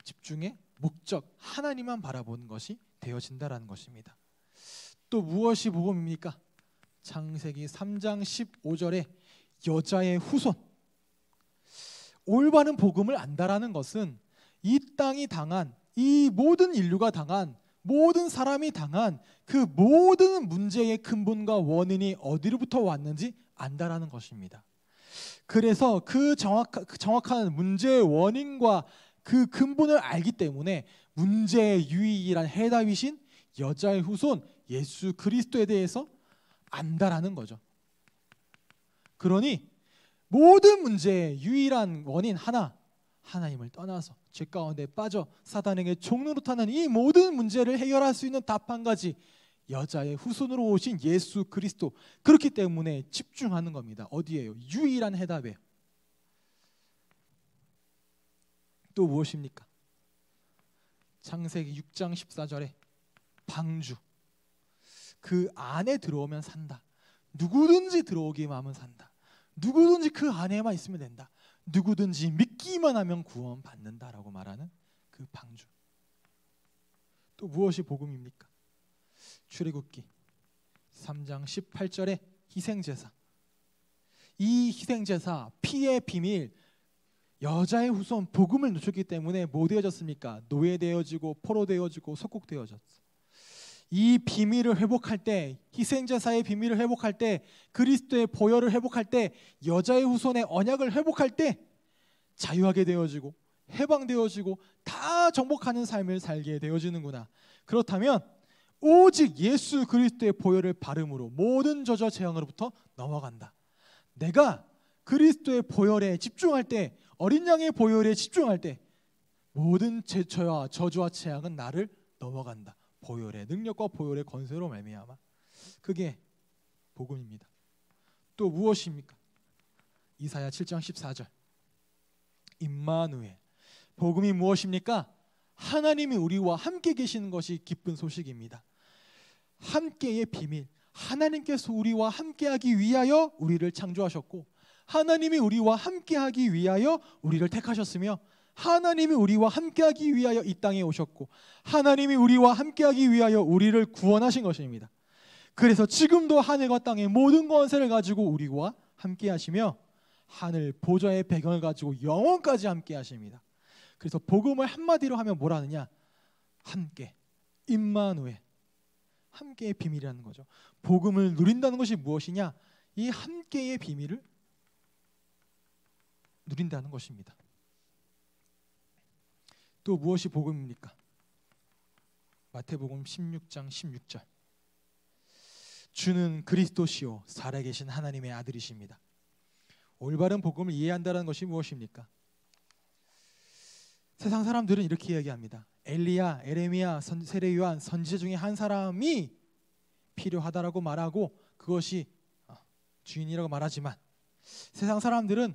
집중의 목적 하나님만 바라보는 것이 되어진다라는 것입니다. 또 무엇이 복음입니까? 창세기 3장 15절에 여자의 후손 올바른 복음을 안다라는 것은 이 땅이 당한 이 모든 인류가 당한 모든 사람이 당한 그 모든 문제의 근본과 원인이 어디로부터 왔는지 안다라는 것입니다. 그래서 그 정확한, 그 정확한 문제의 원인과 그 근본을 알기 때문에 문제의 유익이란 해답이신 여자의 후손 예수 그리스도에 대해서 안다라는 거죠. 그러니 모든 문제의 유일한 원인 하나 하나님을 떠나서 죄 가운데 빠져 사단에게 종로로 타는 이 모든 문제를 해결할 수 있는 답 한 가지 여자의 후손으로 오신 예수 그리스도 그렇기 때문에 집중하는 겁니다. 어디에요? 유일한 해답에 또 무엇입니까? 창세기 6장 14절에 방주 그 안에 들어오면 산다. 누구든지 들어오기만 하면 산다. 누구든지 그 안에만 있으면 된다. 누구든지 믿기만 하면 구원받는다라고 말하는 그 방주. 또 무엇이 복음입니까? 출애굽기 3장 18절에 희생 제사. 이 희생 제사 피의 비밀 여자의 후손 복음을 놓쳤기 때문에 뭐 되어졌습니까? 노예되어지고 포로되어지고 속국되어졌어. 이 비밀을 회복할 때 희생 제사의 비밀을 회복할 때 그리스도의 보혈을 회복할 때 여자의 후손의 언약을 회복할 때 자유하게 되어지고 해방되어지고 다 정복하는 삶을 살게 되어지는구나. 그렇다면 오직 예수 그리스도의 보혈을 바름으로 모든 저저 재앙으로부터 넘어간다. 내가 그리스도의 보혈에 집중할 때 어린 양의 보혈에 집중할 때 모든 제처와 저주와 재앙은 나를 넘어간다. 보혈의 능력과 보혈의 권세로 말미암아. 그게 복음입니다. 또 무엇입니까? 이사야 7장 14절. 임마누엘. 복음이 무엇입니까? 하나님이 우리와 함께 계시는 것이 기쁜 소식입니다. 함께의 비밀. 하나님께서 우리와 함께하기 위하여 우리를 창조하셨고 하나님이 우리와 함께하기 위하여 우리를 택하셨으며 하나님이 우리와 함께하기 위하여 이 땅에 오셨고 하나님이 우리와 함께하기 위하여 우리를 구원하신 것입니다. 그래서 지금도 하늘과 땅의 모든 권세를 가지고 우리와 함께하시며 하늘 보좌의 배경을 가지고 영원까지 함께하십니다. 그래서 복음을 한마디로 하면 뭐라느냐? 함께 임마누엘 함께의 비밀이라는 거죠. 복음을 누린다는 것이 무엇이냐? 이 함께의 비밀을 누린다는 것입니다. 또 무엇이 복음입니까? 마태복음 16장 16절. 주는 그리스도시요 살아계신 하나님의 아들이십니다. 올바른 복음을 이해한다는 것이 무엇입니까? 세상 사람들은 이렇게 이야기합니다. 엘리야, 에레미야, 세례 요한 선지자 중에 한 사람이 필요하다라고 말하고 그것이 어, 주인이라고 말하지만 세상 사람들은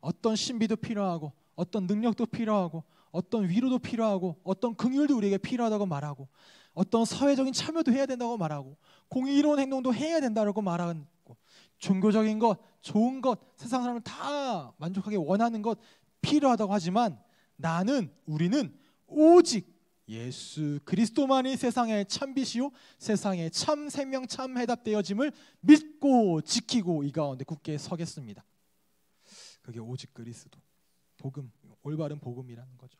어떤 신비도 필요하고 어떤 능력도 필요하고 어떤 위로도 필요하고 어떤 긍휼도 우리에게 필요하다고 말하고 어떤 사회적인 참여도 해야 된다고 말하고 공의로운 행동도 해야 된다고 말하고 종교적인 것, 좋은 것, 세상 사람을 다 만족하게 원하는 것 필요하다고 하지만 나는 우리는 오직 예수 그리스도만이 세상의 참빛이요 세상의 참 생명 참 해답되어짐을 믿고 지키고 이 가운데 굳게 서겠습니다. 그게 오직 그리스도 복음 올바른 복음이라는 거죠.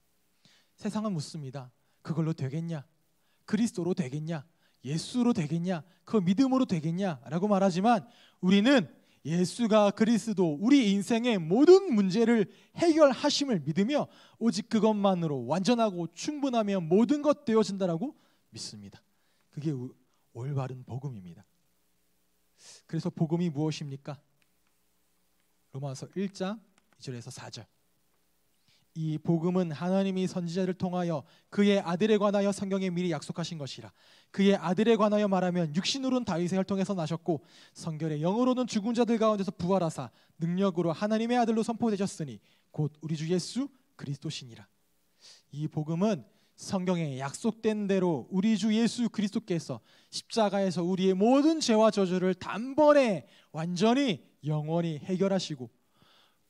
세상은 묻습니다. 그걸로 되겠냐? 그리스도로 되겠냐? 예수로 되겠냐? 그 믿음으로 되겠냐? 라고 말하지만 우리는 예수가 그리스도 우리 인생의 모든 문제를 해결하심을 믿으며 오직 그것만으로 완전하고 충분하며 모든 것 되어진다라고 믿습니다. 그게 올바른 복음입니다. 그래서 복음이 무엇입니까? 로마서 1장 2절에서 4절. 이 복음은 하나님이 선지자를 통하여 그의 아들에 관하여 성경에 미리 약속하신 것이라 그의 아들에 관하여 말하면 육신으로는 다윗의 혈통에서 나셨고 성결의 영으로는 죽은 자들 가운데서 부활하사 능력으로 하나님의 아들로 선포되셨으니 곧 우리 주 예수 그리스도시니라. 이 복음은 성경에 약속된 대로 우리 주 예수 그리스도께서 십자가에서 우리의 모든 죄와 저주를 단번에 완전히 영원히 해결하시고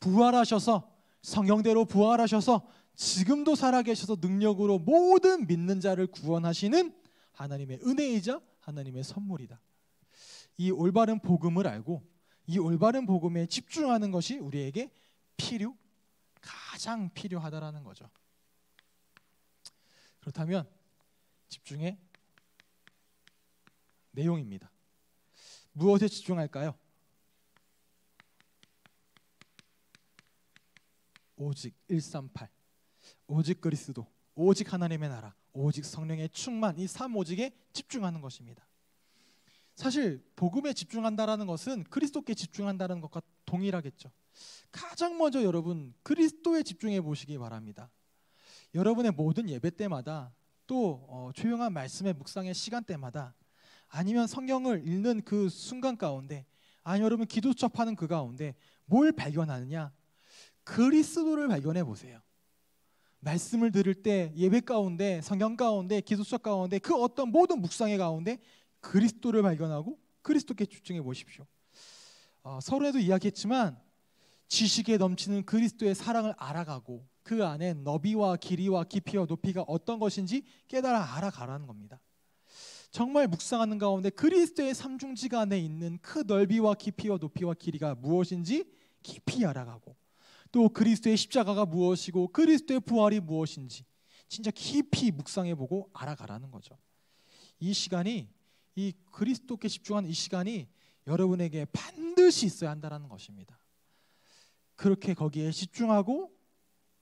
부활하셔서 성경대로 부활하셔서 지금도 살아계셔서 능력으로 모든 믿는 자를 구원하시는 하나님의 은혜이자 하나님의 선물이다. 이 올바른 복음을 알고 이 올바른 복음에 집중하는 것이 우리에게 필요 가장 필요하다라는 거죠. 그렇다면 집중의 내용입니다. 무엇에 집중할까요? 오직 138 오직 그리스도 오직 하나님의 나라 오직 성령의 충만 이 삼오직에 집중하는 것입니다. 사실 복음에 집중한다라는 것은 그리스도께 집중한다는 것과 동일하겠죠. 가장 먼저 여러분 그리스도에 집중해 보시기 바랍니다. 여러분의 모든 예배 때마다 또 어, 조용한 말씀의 묵상의 시간 때마다 아니면 성경을 읽는 그 순간 가운데 아니 여러분 기도 접하는 그 가운데 뭘 발견하느냐 그리스도를 발견해 보세요. 말씀을 들을 때 예배 가운데 성경 가운데 기도수업 가운데 그 어떤 모든 묵상의 가운데 그리스도를 발견하고 그리스도께 집중해 보십시오. 어, 서로에도 이야기했지만 지식에 넘치는 그리스도의 사랑을 알아가고 그 안에 너비와 길이와 깊이와 높이가 어떤 것인지 깨달아 알아가라는 겁니다. 정말 묵상하는 가운데 그리스도의 삼중지간에 있는 그 넓이와 깊이와 높이와 길이가 무엇인지 깊이 알아가고 또 그리스도의 십자가가 무엇이고 그리스도의 부활이 무엇인지 진짜 깊이 묵상해 보고 알아가라는 거죠. 이 시간이 이 그리스도께 집중한 이 시간이 여러분에게 반드시 있어야 한다는 것입니다. 그렇게 거기에 집중하고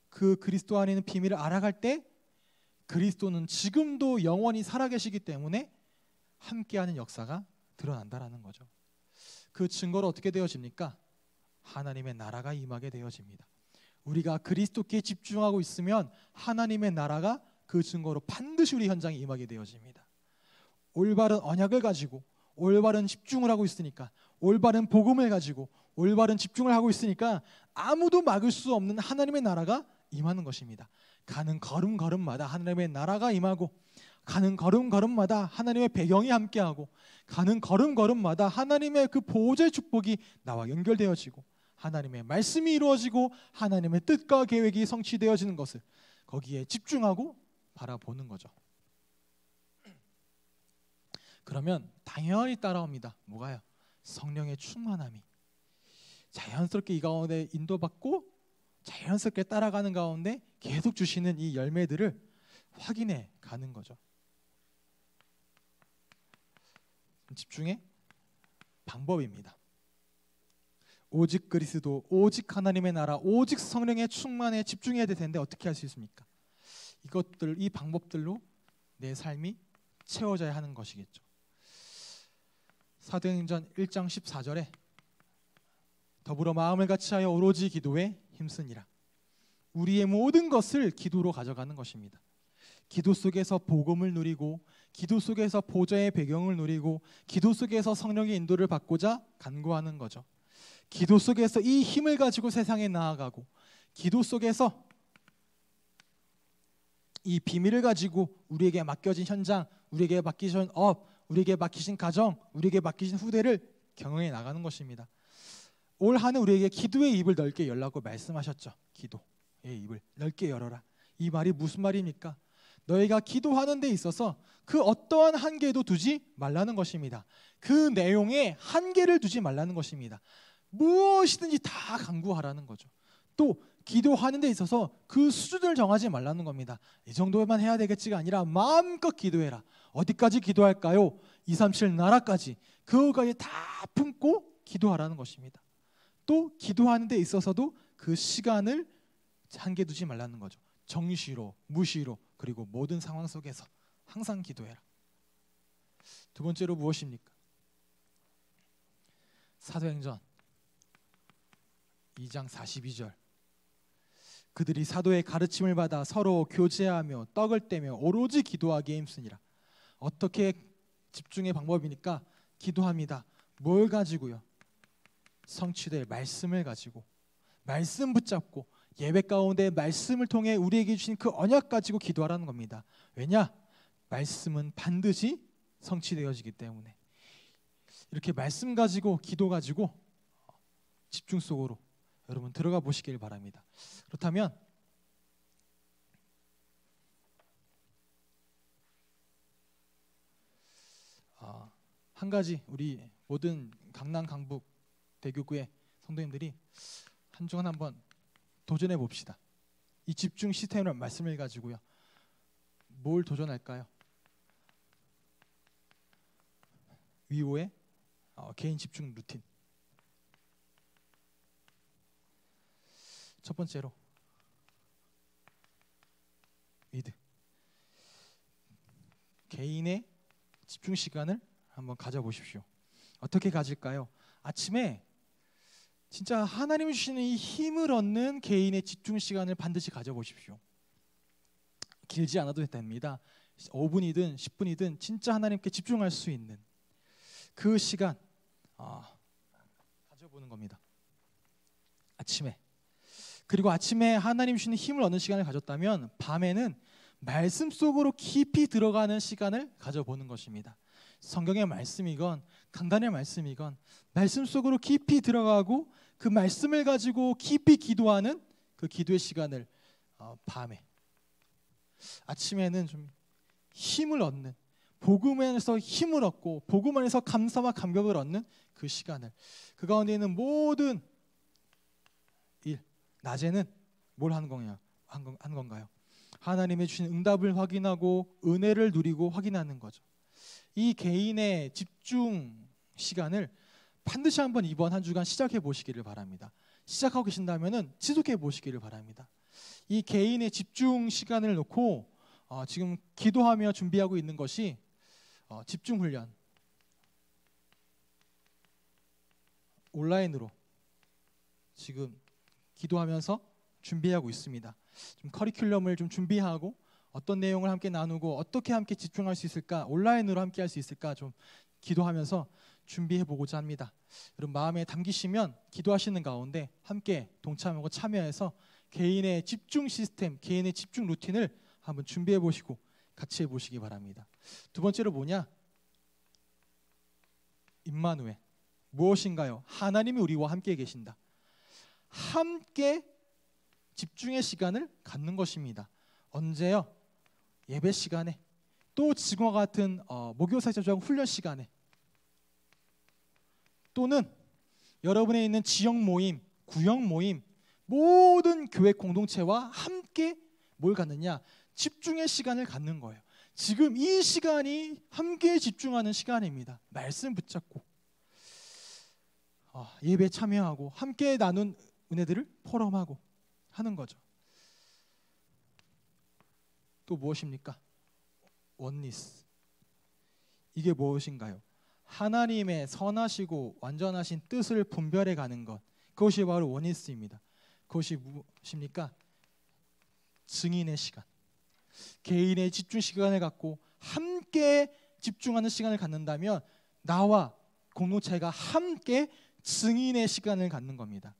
그 그리스도 안에 있는 비밀을 알아갈 때 그리스도는 지금도 영원히 살아계시기 때문에 함께하는 역사가 드러난다라는 거죠. 그 증거로 어떻게 되어집니까? 하나님의 나라가 임하게 되어집니다. 우리가 그리스도께 집중하고 있으면 하나님의 나라가 그 증거로 반드시 우리 현장에 임하게 되어집니다. 올바른 언약을 가지고 올바른 집중을 하고 있으니까 올바른 복음을 가지고 올바른 집중을 하고 있으니까 아무도 막을 수 없는 하나님의 나라가 임하는 것입니다. 가는 걸음걸음마다 하나님의 나라가 임하고 가는 걸음걸음마다 하나님의 배경이 함께하고 가는 걸음걸음마다 하나님의 그 보호제 축복이 나와 연결되어지고 하나님의 말씀이 이루어지고 하나님의 뜻과 계획이 성취되어지는 것을 거기에 집중하고 바라보는 거죠. 그러면 당연히 따라옵니다. 뭐가요? 성령의 충만함이 자연스럽게 이 가운데 인도받고 자연스럽게 따라가는 가운데 계속 주시는 이 열매들을 확인해 가는 거죠. 집중의 방법입니다. 오직 그리스도, 오직 하나님의 나라, 오직 성령의 충만에 집중해야 될 텐데 어떻게 할 수 있습니까? 이것들 이 방법들로 내 삶이 채워져야 하는 것이겠죠. 사도행전 1장 14절에 더불어 마음을 같이하여 오로지 기도에 힘쓰니라. 우리의 모든 것을 기도로 가져가는 것입니다. 기도 속에서 복음을 누리고 기도 속에서 보좌의 배경을 누리고 기도 속에서 성령의 인도를 받고자 간구하는 거죠. 기도 속에서 이 힘을 가지고 세상에 나아가고 기도 속에서 이 비밀을 가지고 우리에게 맡겨진 현장, 우리에게 맡기신 업, 우리에게 맡기신 가정, 우리에게 맡기신 후대를 경영해 나가는 것입니다. 올 한해 우리에게 기도의 입을 넓게 열라고 말씀하셨죠. 기도의 입을 넓게 열어라. 이 말이 무슨 말입니까? 너희가 기도하는 데 있어서 그 어떠한 한계도 두지 말라는 것입니다. 그 내용에 한계를 두지 말라는 것입니다. 무엇이든지 다 강구하라는 거죠. 또 기도하는 데 있어서 그 수준을 정하지 말라는 겁니다. 이 정도만 해야 되겠지가 아니라 마음껏 기도해라. 어디까지 기도할까요? 2, 3, 7 나라까지 그거까지 다 품고 기도하라는 것입니다. 또 기도하는 데 있어서도 그 시간을 한계 두지 말라는 거죠. 정시로, 무시로, 그리고 모든 상황 속에서 항상 기도해라. 두 번째로 무엇입니까? 사도행전 2장 42절 그들이 사도의 가르침을 받아 서로 교제하며 떡을 떼며 오로지 기도하기에 힘쓰니라. 어떻게 집중의 방법이니까 기도합니다. 뭘 가지고요? 성취될 말씀을 가지고 말씀 붙잡고 예배 가운데 말씀을 통해 우리에게 주신 그 언약 가지고 기도하라는 겁니다. 왜냐? 말씀은 반드시 성취되어지기 때문에 이렇게 말씀 가지고 기도 가지고 집중 속으로 여러분 들어가 보시길 바랍니다. 그렇다면 아, 한 가지 우리 모든 강남 강북 대교구의 성도님들이 한중한 한번 도전해 봅시다. 이 집중 시스템을 말씀을 가지고요. 뭘 도전할까요? 위호의 어, 개인 집중 루틴. 첫 번째로 위드 개인의 집중 시간을 한번 가져보십시오. 어떻게 가질까요? 아침에 진짜 하나님 주시는 이 힘을 얻는 개인의 집중 시간을 반드시 가져보십시오. 길지 않아도 됩니다. 5분이든 10분이든 진짜 하나님께 집중할 수 있는 그 시간 아, 가져보는 겁니다. 아침에 그리고 아침에 하나님 주시는 힘을 얻는 시간을 가졌다면 밤에는 말씀 속으로 깊이 들어가는 시간을 가져보는 것입니다. 성경의 말씀이건 강단의 말씀이건 말씀 속으로 깊이 들어가고 그 말씀을 가지고 깊이 기도하는 그 기도의 시간을 어, 밤에 아침에는 좀 힘을 얻는 복음 안에서 힘을 얻고 복음 안에서 감사와 감격을 얻는 그 시간을 그 가운데 있는 모든 일 낮에는 뭘 하는 거냐 한 건가요? 하나님의 주신 응답을 확인하고 은혜를 누리고 확인하는 거죠. 이 개인의 집중 시간을 반드시 한번 이번 한 주간 시작해 보시기를 바랍니다. 시작하고 계신다면은 지속해 보시기를 바랍니다. 이 개인의 집중 시간을 놓고 어, 지금 기도하며 준비하고 있는 것이 어, 집중 훈련 온라인으로 지금 기도하면서 준비하고 있습니다. 좀 커리큘럼을 좀 준비하고 어떤 내용을 함께 나누고 어떻게 함께 집중할 수 있을까 온라인으로 함께 할 수 있을까 좀 기도하면서 준비해 보고자 합니다. 여러분 마음에 담기시면 기도하시는 가운데 함께 동참하고 참여해서 개인의 집중 시스템, 개인의 집중 루틴을 한번 준비해 보시고 같이 해 보시기 바랍니다. 두 번째로 뭐냐? 임마누엘 무엇인가요? 하나님이 우리와 함께 계신다. 함께 집중의 시간을 갖는 것입니다. 언제요? 예배 시간에 또 지금과 같은 어, 목요사제적 훈련 시간에 또는 여러분의 있는 지역 모임, 구역 모임 모든 교회 공동체와 함께 뭘 갖느냐 집중의 시간을 갖는 거예요. 지금 이 시간이 함께 집중하는 시간입니다. 말씀 붙잡고 어, 예배 참여하고 함께 나눈 은혜들을 포럼하고 하는 거죠. 또 무엇입니까? 원리스. 이게 무엇인가요? 하나님의 선하시고 완전하신 뜻을 분별해 가는 것. 그것이 바로 원리스입니다. 그것이 무엇입니까? 증인의 시간. 개인의 집중 시간을 갖고 함께 집중하는 시간을 갖는다면 나와 공동체가 함께 증인의 시간을 갖는 겁니다.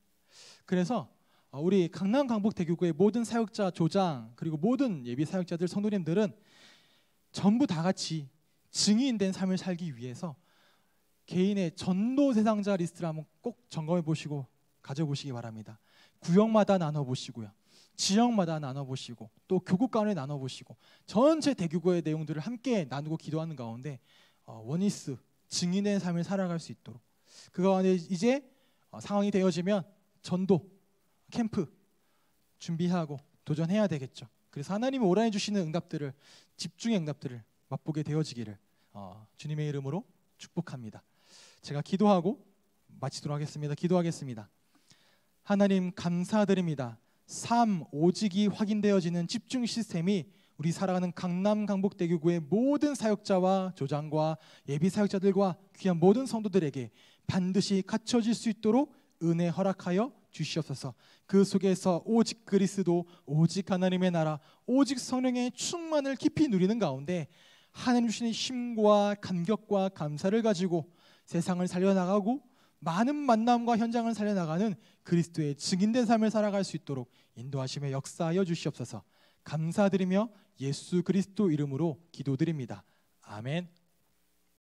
그래서 아, 우리 강남 강북대교구의 모든 사역자 조장 그리고 모든 예비 사역자들 성도님들은 전부 다 같이 증인된 삶을 살기 위해서 개인의 전도 세상자 리스트를 한번 꼭 점검해 보시고 가져보시기 바랍니다. 구역마다 나눠 보시고요. 지역마다 나눠 보시고 또 교구 간에 나눠 보시고 전체 대교구의 내용들을 함께 나누고 기도하는 가운데 어, 원이스 증인된 삶을 살아갈 수 있도록 그가 이제 어, 상황이 되어지면 전도 캠프 준비하고 도전해야 되겠죠. 그래서 하나님이 오라해 주시는 응답들을 집중의 응답들을 맛보게 되어지기를 어, 주님의 이름으로 축복합니다. 제가 기도하고 마치도록 하겠습니다. 기도하겠습니다. 하나님 감사드립니다. 삶 오직이 확인되어지는 집중 시스템이 우리 살아가는 강남 강북대교구의 모든 사역자와 조장과 예비 사역자들과 귀한 모든 성도들에게 반드시 갖춰질 수 있도록 은혜 허락하여 주시옵소서. 그 속에서 오직 그리스도, 오직 하나님의 나라, 오직 성령의 충만을 깊이 누리는 가운데 하나님 주시는 힘과 감격과 감사를 가지고 세상을 살려나가고 많은 만남과 현장을 살려나가는 그리스도의 증인된 삶을 살아갈 수 있도록 인도하심에 역사하여 주시옵소서. 감사드리며 예수 그리스도 이름으로 기도드립니다. 아멘.